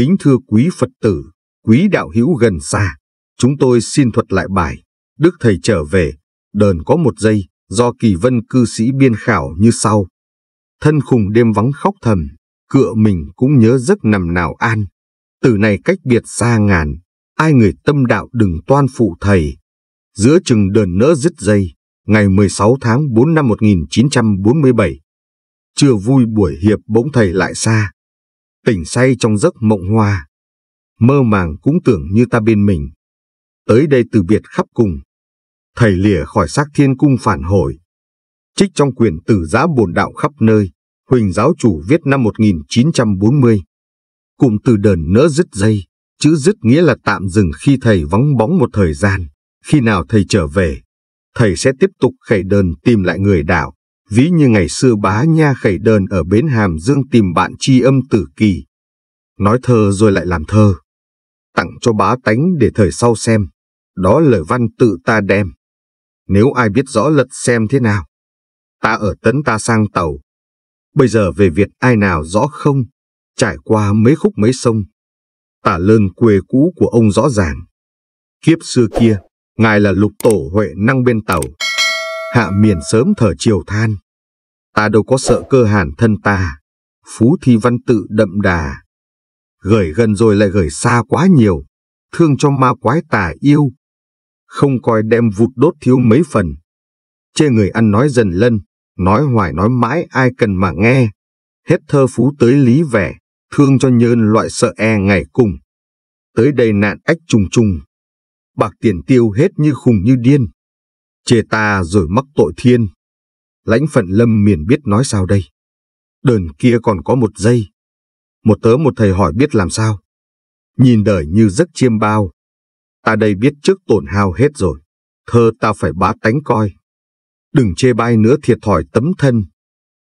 Kính thưa quý Phật tử, quý đạo hữu gần xa, chúng tôi xin thuật lại bài Đức Thầy trở về, đờn có một giây, do kỳ vân cư sĩ biên khảo như sau. Thân khùng đêm vắng khóc thầm, cựa mình cũng nhớ giấc nằm nào an. Từ này cách biệt xa ngàn, ai người tâm đạo đừng toan phụ thầy. Giữa chừng đờn nỡ dứt dây, ngày 16 tháng 4 năm 1947. Chưa vui buổi hiệp bỗng thầy lại xa, tỉnh say trong giấc mộng hoa. Mơ màng cũng tưởng như ta bên mình. Tới đây từ biệt khắp cùng. Thầy lìa khỏi xác thiên cung phản hồi. Trích trong quyền tử giá bồn đạo khắp nơi, Huỳnh giáo chủ viết năm 1940. Cụm từ đờn nỡ dứt dây, chữ dứt nghĩa là tạm dừng khi thầy vắng bóng một thời gian. Khi nào thầy trở về, thầy sẽ tiếp tục khẩy đơn tìm lại người đạo. Ví như ngày xưa bá nha khẩy đơn ở bến Hàm Dương tìm bạn tri âm tử kỳ, nói thơ rồi lại làm thơ. Tặng cho bá tánh để thời sau xem, đó lời văn tự ta đem. Nếu ai biết rõ lật xem thế nào, ta ở tấn ta sang tàu. Bây giờ về Việt ai nào rõ không, trải qua mấy khúc mấy sông. Tả lơn quê cũ của ông rõ ràng. Kiếp xưa kia, ngài là lục tổ huệ năng bên tàu. Hạ miền sớm thở chiều than. Ta đâu có sợ cơ hàn thân ta. Phú thi văn tự đậm đà, gửi gần rồi lại gửi xa quá nhiều, thương cho ma quái tà yêu. Không coi đem vụt đốt thiếu mấy phần. Chê người ăn nói dần lân, nói hoài nói mãi ai cần mà nghe. Hết thơ phú tới lý vẻ, thương cho nhơn loại sợ e ngày cùng. Tới đây nạn ách trùng trùng. Bạc tiền tiêu hết như khùng như điên. Chê ta rồi mắc tội thiên. Lãnh phận lâm miền biết nói sao đây. Đờn kia còn có một giây, một tớ một thầy hỏi biết làm sao. Nhìn đời như giấc chiêm bao. Ta đây biết trước tổn hao hết rồi, thơ ta phải bá tánh coi. Đừng chê bai nữa thiệt thòi tấm thân.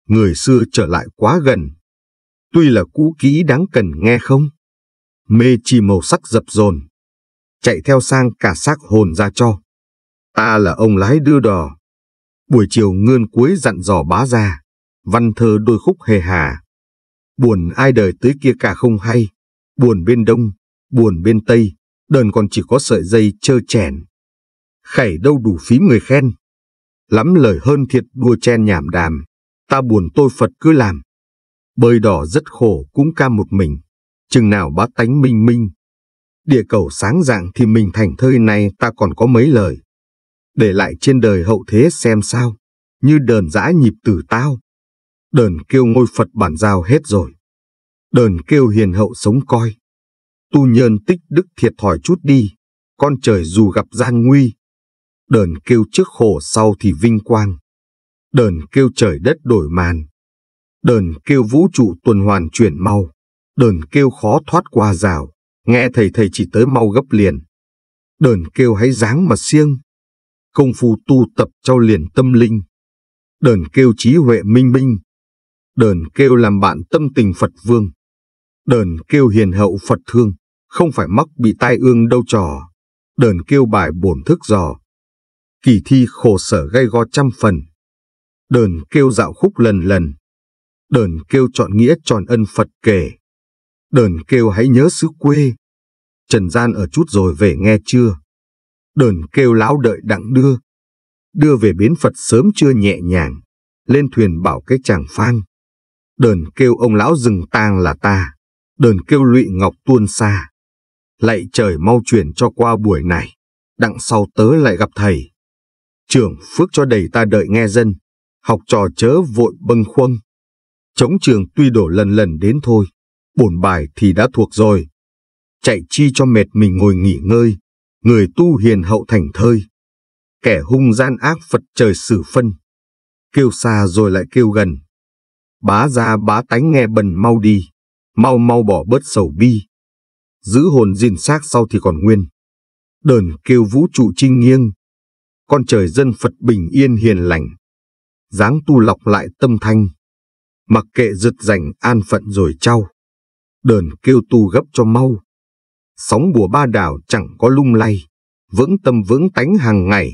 Người xưa trở lại quá gần. Tuy là cũ kỹ đáng cần nghe không? Mê chi màu sắc dập dồn. Chạy theo sang cả xác hồn ra cho. Ta là ông lái đưa đò. Buổi chiều ngươn cuối dặn dò bá ra. Văn thơ đôi khúc hề hà buồn ai đời tới kia cả không hay, buồn bên đông, buồn bên tây, đờn còn chỉ có sợi dây chơ chèn. Khảy đâu đủ phí người khen, lắm lời hơn thiệt đua chen nhảm đàm, ta buồn tôi Phật cứ làm. Bơi đỏ rất khổ cũng ca một mình, chừng nào bá tánh minh minh. Địa cầu sáng dạng thì mình thành thơi này ta còn có mấy lời. Để lại trên đời hậu thế xem sao, như đờn dã nhịp từ tao đờn kêu ngôi Phật bản giao hết rồi. Đờn kêu hiền hậu sống coi. Tu nhân tích đức thiệt thòi chút đi, con trời dù gặp gian nguy. Đờn kêu trước khổ sau thì vinh quang. Đờn kêu trời đất đổi màn. Đờn kêu vũ trụ tuần hoàn chuyển mau. Đờn kêu khó thoát qua rào. Nghe thầy thầy chỉ tới mau gấp liền. Đờn kêu hãy dáng mà siêng. Công phu tu tập trao liền tâm linh. Đờn kêu trí huệ minh minh, Đờn kêu làm bạn tâm tình Phật vương. Đờn kêu hiền hậu Phật thương, không phải mắc bị tai ương đâu trò. Đờn kêu bài bổn thức dò, Kỳ thi khổ sở gây go trăm phần. Đờn kêu dạo khúc lần lần. Đờn kêu chọn nghĩa tròn ân Phật kể. Đờn kêu hãy nhớ xứ quê. Trần gian ở chút rồi về nghe chưa. Đờn kêu lão đợi đặng đưa. Đưa về bến Phật sớm chưa nhẹ nhàng. Lên thuyền bảo cái chàng phan đờn kêu ông lão rừng tang là ta, đờn kêu lụy ngọc tuôn xa. Lạy trời mau chuyển cho qua buổi này, đặng sau tớ lại gặp thầy. trường phước cho đầy ta đợi nghe dân, học trò chớ vội bâng khuâng. Chống trường tuy đổ lần lần đến thôi, bổn bài thì đã thuộc rồi. Chạy chi cho mệt mình ngồi nghỉ ngơi, người tu hiền hậu thành thơi. Kẻ hung gian ác Phật trời xử phân, kêu xa rồi lại kêu gần, Bá ra bá tánh nghe bần mau đi, mau mau bỏ bớt sầu bi. Giữ hồn diên xác sau thì còn nguyên. Đờn kêu vũ trụ trinh nghiêng. Con trời dân Phật bình yên hiền lành. dáng tu lọc lại tâm thanh. Mặc kệ giật rảnh an phận rồi trao. Đờn kêu tu gấp cho mau. Sóng bùa ba đảo chẳng có lung lay. Vững tâm vững tánh hàng ngày.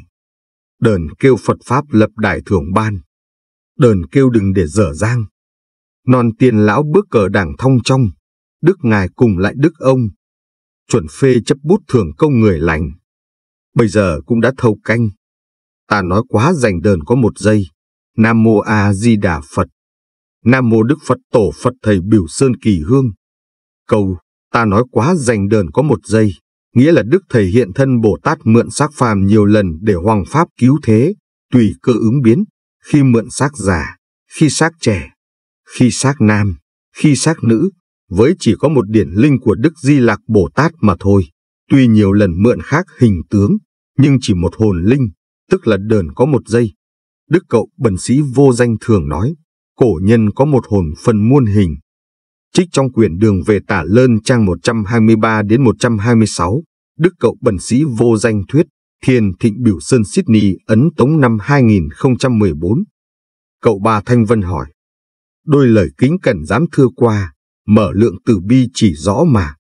Đờn kêu Phật Pháp lập đại thưởng ban. Đờn kêu đừng để dở dang non tiền lão bước cờ đảng thong trong, đức ngài cùng lại đức ông. Chuẩn phê chấp bút thường công người lành. Bây giờ cũng đã thâu canh. Ta nói quá dành đờn có một giây. Nam Mô A Di Đà Phật. Nam Mô Đức Phật Tổ Phật Thầy Biểu Sơn Kỳ Hương. Câu, ta nói quá dành đờn có một giây. Nghĩa là Đức Thầy hiện thân Bồ Tát mượn xác phàm nhiều lần để hoàng pháp cứu thế, tùy cơ ứng biến, khi mượn xác già, khi xác trẻ, khi xác nam, khi xác nữ, với chỉ có một điển linh của Đức Di Lạc Bồ Tát mà thôi. Tuy nhiều lần mượn khác hình tướng, nhưng chỉ một hồn linh, tức là đờn có một giây. Đức cậu bần sĩ vô danh thường nói, cổ nhân có một hồn phần muôn hình. Trích trong quyển đường về tả lơn trang 123 đến 126, Đức cậu bần sĩ vô danh thuyết, Thiền Thịnh Biểu Sơn Sydney ấn tống năm 2014. Cậu bà Thanh Vân hỏi, đôi lời kính cẩn dám thưa qua, mở lượng từ bi chỉ rõ mà.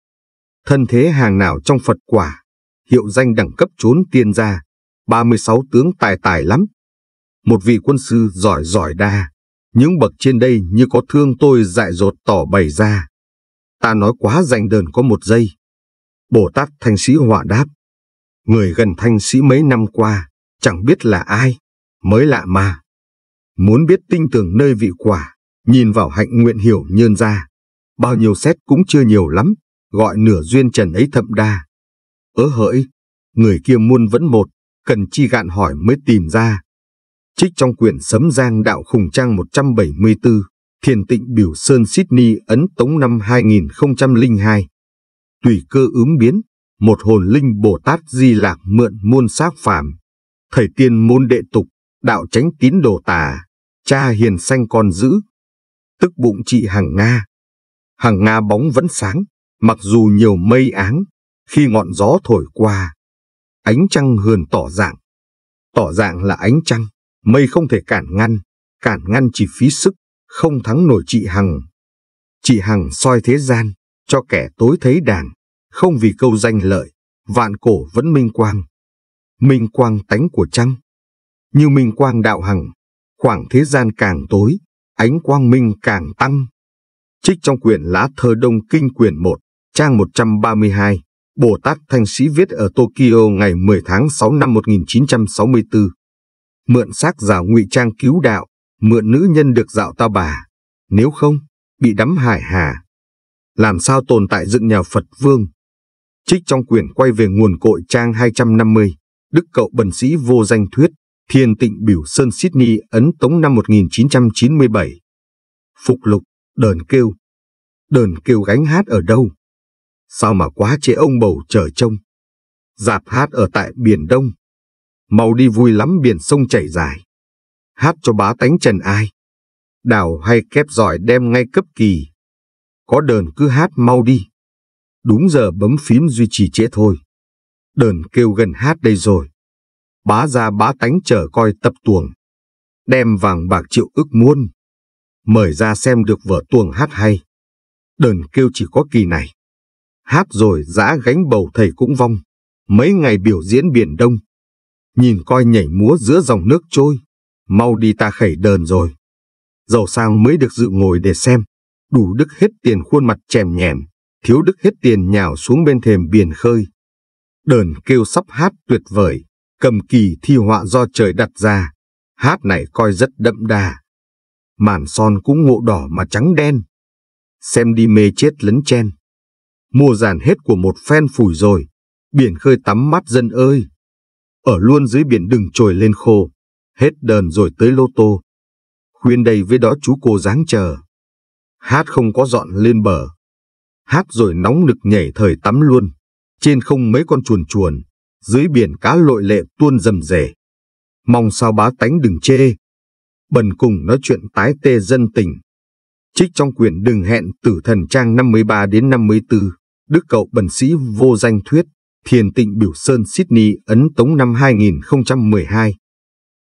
Thân thế hàng nào trong Phật quả, hiệu danh đẳng cấp trốn tiên gia, 36 tướng tài tài lắm. Một vị quân sư giỏi giỏi đa, những bậc trên đây như có thương tôi dại dột tỏ bày ra. Ta nói quá dành đơn có một giây. Bồ Tát Thanh Sĩ họa đáp. Người gần Thanh Sĩ mấy năm qua, chẳng biết là ai, mới lạ mà. Muốn biết tinh tường nơi vị quả, Nhìn vào hạnh nguyện hiểu nhơn ra, bao nhiêu xét cũng chưa nhiều lắm, gọi nửa duyên trần ấy thậm đa. Ớ hỡi, người kia muôn vẫn một, cần chi gạn hỏi mới tìm ra. Trích trong quyển Sấm Giang Đạo khùng Trang 174, Thiền Tịnh Biểu Sơn Sydney Ấn Tống năm 2002. Tùy cơ ứng biến, một hồn linh Bồ Tát Di Lạc mượn muôn xác phàm. Thầy tiên môn đệ tục, đạo tránh tín đồ tà, cha hiền sanh con giữ, tức bụng chị Hằng Nga. Hằng Nga bóng vẫn sáng, mặc dù nhiều mây áng, khi ngọn gió thổi qua. Ánh trăng hườn tỏ dạng. Tỏ dạng là ánh trăng, mây không thể cản ngăn, cản ngăn chỉ phí sức, không thắng nổi chị Hằng. Chị Hằng soi thế gian, cho kẻ tối thấy đàn, không vì câu danh lợi, vạn cổ vẫn minh quang. Minh quang tánh của trăng. Như minh quang đạo hằng, khoảng thế gian càng tối, ánh quang minh càng tăng. Trích trong quyển lá thơ Đông Kinh quyển 1, trang 132, Bồ Tát Thanh Sĩ viết ở Tokyo ngày 10 tháng 6 năm 1964. Mượn xác giả ngụy trang cứu đạo, mượn nữ nhân được dạo ta bà, nếu không, bị đắm hải hà. Làm sao tồn tại dựng nhà Phật Vương? Trích trong quyển quay về nguồn cội trang 250, Đức Cậu Bần Sĩ Vô Danh Thuyết. Thiên Tịnh Biểu Sơn Sydney Ấn Tống năm 1997 Phục lục, đờn kêu Đờn kêu gánh hát ở đâu? Sao mà quá chế ông bầu chờ trông? Dạp hát ở tại Biển Đông Màu đi vui lắm biển sông chảy dài Hát cho bá tánh trần ai Đào hay kép giỏi đem ngay cấp kỳ Có đờn cứ hát mau đi Đúng giờ bấm phím duy trì trễ thôi Đờn kêu gần hát đây rồi bá ra bá tánh chờ coi tập tuồng, đem vàng bạc triệu ước muôn. Mời ra xem được vở tuồng hát hay. Đờn kêu chỉ có kỳ này. Hát rồi giã gánh bầu thầy cũng vong. Mấy ngày biểu diễn biển đông. Nhìn coi nhảy múa giữa dòng nước trôi. Mau đi ta khẩy đờn rồi. Dầu sang mới được dự ngồi để xem. Đủ đức hết tiền khuôn mặt chèm nhèm. Thiếu đức hết tiền nhào xuống bên thềm biển khơi. Đờn kêu sắp hát tuyệt vời cầm kỳ thi họa do trời đặt ra, hát này coi rất đậm đà. Màn son cũng ngộ đỏ mà trắng đen. Xem đi mê chết lấn chen. Mua giàn hết của một phen phủi rồi, biển khơi tắm mắt dân ơi. Ở luôn dưới biển đừng trồi lên khô, hết đờn rồi tới lô tô. Khuyên đây với đó chú cô dáng chờ. Hát không có dọn lên bờ. Hát rồi nóng nực nhảy thời tắm luôn. Trên không mấy con chuồn chuồn, dưới biển cá lội lệ tuôn rầm rề. Mong sao bá tánh đừng chê. Bần cùng nói chuyện tái tê dân tình. Trích trong quyển đừng hẹn tử thần trang 53 đến 54, Đức Cậu Bần Sĩ Vô Danh Thuyết, Thiền Tịnh Biểu Sơn Sydney Ấn Tống năm 2012.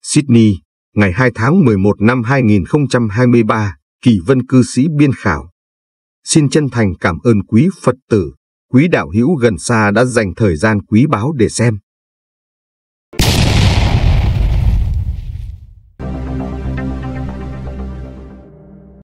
Sydney, ngày 2 tháng 11 năm 2023, Kỳ Vân Cư Sĩ Biên Khảo. Xin chân thành cảm ơn quý Phật tử quý đạo hữu gần xa đã dành thời gian quý báu để xem.